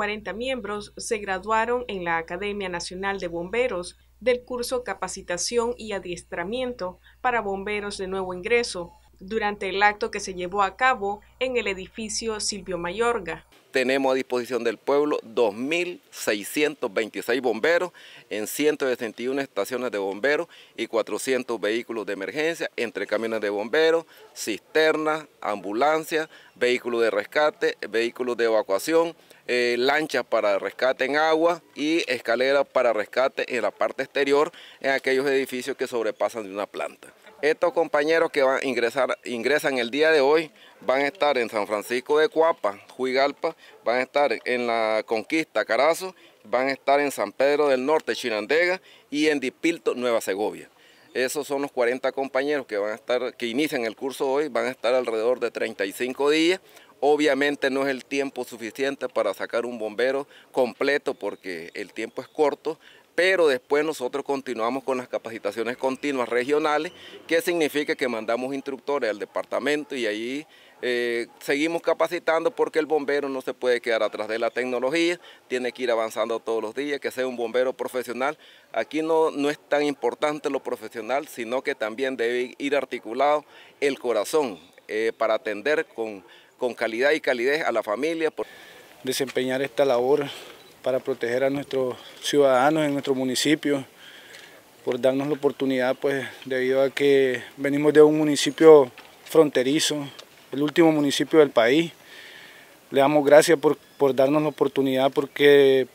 40 miembros se graduaron en la Academia Nacional de Bomberos del curso Capacitación y Adiestramiento para Bomberos de Nuevo Ingreso durante el acto que se llevó a cabo en el edificio Silvio Mayorga. Tenemos a disposición del pueblo 2.626 bomberos en 161 estaciones de bomberos y 400 vehículos de emergencia, entre camiones de bomberos, cisternas, ambulancias, vehículos de rescate, vehículos de evacuación, eh, ...lancha para rescate en agua y escaleras para rescate en la parte exterior en aquellos edificios que sobrepasan de una planta. Estos compañeros que van a ingresar, ingresan el día de hoy van a estar en San Francisco de Cuapa, Juigalpa, van a estar en la Conquista, Carazo, van a estar en San Pedro del Norte, Chinandega y en Dipilto, Nueva Segovia. Esos son los 40 compañeros que van a estar, que inician el curso hoy, van a estar alrededor de 35 días. Obviamente no es el tiempo suficiente para sacar un bombero completo porque el tiempo es corto, pero después nosotros continuamos con las capacitaciones continuas regionales, que significa que mandamos instructores al departamento y ahí eh, seguimos capacitando porque el bombero no se puede quedar atrás de la tecnología, tiene que ir avanzando todos los días, que sea un bombero profesional. Aquí no, no es tan importante lo profesional, sino que también debe ir articulado el corazón eh, para atender con con calidad y calidez a la familia. Desempeñar esta labor para proteger a nuestros ciudadanos en nuestro municipio, por darnos la oportunidad, pues debido a que venimos de un municipio fronterizo, el último municipio del país. Le damos gracias por, por darnos la oportunidad porque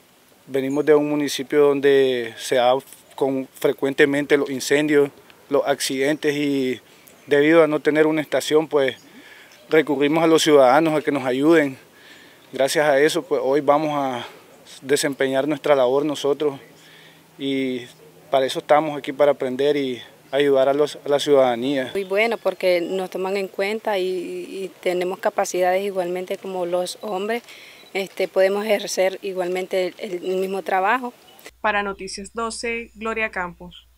venimos de un municipio donde se ha con, frecuentemente los incendios, los accidentes y debido a no tener una estación, pues recurrimos a los ciudadanos a que nos ayuden. Gracias a eso, pues hoy vamos a desempeñar nuestra labor nosotros y para eso estamos aquí, para aprender y ayudar a, la ciudadanía. Muy bueno, porque nos toman en cuenta y, tenemos capacidades igualmente como los hombres, este, podemos ejercer igualmente el mismo trabajo. Para Noticias 12, Gloria Campos.